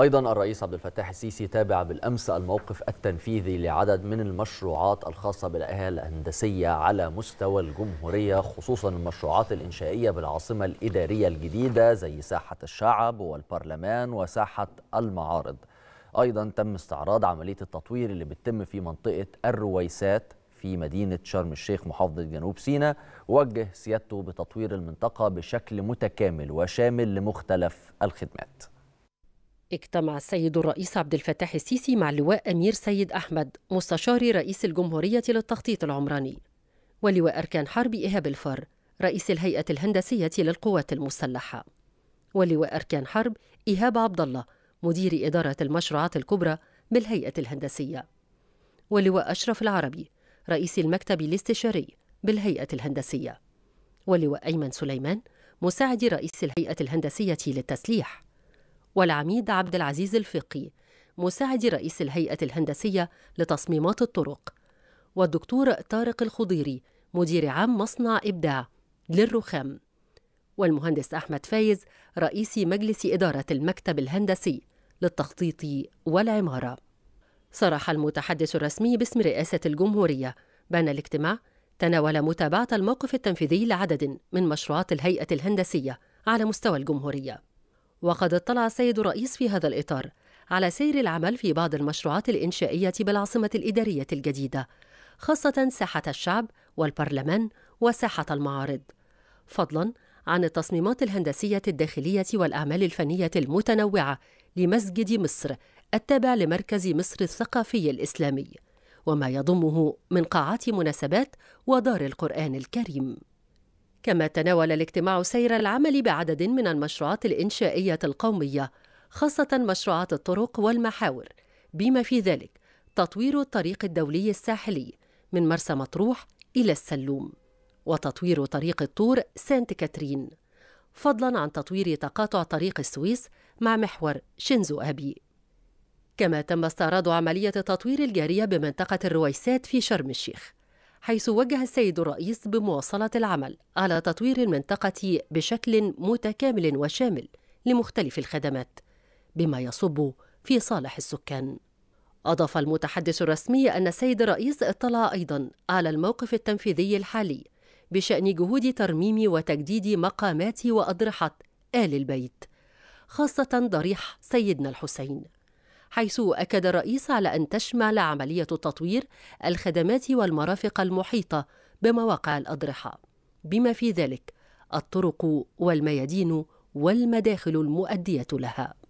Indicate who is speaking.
Speaker 1: أيضا الرئيس عبد الفتاح السيسي تابع بالأمس الموقف التنفيذي لعدد من المشروعات الخاصة بالأهالي الهندسية على مستوى الجمهورية خصوصا المشروعات الإنشائية بالعاصمة الإدارية الجديدة زي ساحة الشعب والبرلمان وساحة المعارض أيضا تم استعراض عملية التطوير اللي بتتم في منطقة الرويسات في مدينة شرم الشيخ محافظة جنوب سيناء وجه سيادته بتطوير المنطقة بشكل متكامل وشامل لمختلف الخدمات
Speaker 2: اجتمع السيد الرئيس عبد الفتاح السيسي مع اللواء أمير سيد أحمد مستشار رئيس الجمهورية للتخطيط العمراني ولواء أركان حرب إيهاب الفار رئيس الهيئة الهندسية للقوات المسلحة ولواء أركان حرب إيهاب عبد الله مدير إدارة المشروعات الكبرى بالهيئة الهندسية ولواء أشرف العربي رئيس المكتب الاستشاري بالهيئة الهندسية ولواء أيمن سليمان مساعد رئيس الهيئة الهندسية للتسليح والعميد عبد العزيز الفقي مساعد رئيس الهيئة الهندسية لتصميمات الطرق والدكتور طارق الخضيري مدير عام مصنع إبداع للرخام والمهندس أحمد فايز رئيس مجلس إدارة المكتب الهندسي للتخطيط والعمارة صرح المتحدث الرسمي باسم رئاسة الجمهورية بأن الاجتماع تناول متابعة الموقف التنفيذي لعدد من مشروعات الهيئة الهندسية على مستوى الجمهورية وقد اطلع السيد الرئيس في هذا الإطار على سير العمل في بعض المشروعات الإنشائية بالعاصمة الإدارية الجديدة خاصة ساحة الشعب والبرلمان وساحة المعارض فضلا عن التصميمات الهندسية الداخلية والأعمال الفنية المتنوعة لمسجد مصر التابع لمركز مصر الثقافي الإسلامي وما يضمه من قاعات مناسبات ودار القرآن الكريم كما تناول الاجتماع سير العمل بعدد من المشروعات الإنشائية القومية خاصة مشروعات الطرق والمحاور بما في ذلك تطوير الطريق الدولي الساحلي من مرسى مطروح إلى السلوم وتطوير طريق الطور سانت كاترين فضلا عن تطوير تقاطع طريق السويس مع محور شينزو أبي كما تم استعراض عملية التطوير الجارية بمنطقة الرويسات في شرم الشيخ حيث وجه السيد الرئيس بمواصلة العمل على تطوير المنطقة بشكل متكامل وشامل لمختلف الخدمات بما يصب في صالح السكان أضاف المتحدث الرسمي أن السيد الرئيس اطلع أيضا على الموقف التنفيذي الحالي بشأن جهود ترميم وتجديد مقامات وأضرحة آل البيت خاصة ضريح سيدنا الحسين حيث أكد الرئيس على أن تشمل عملية التطوير الخدمات والمرافق المحيطة بمواقع الأضرحة بما في ذلك الطرق والميادين والمداخل المؤدية لها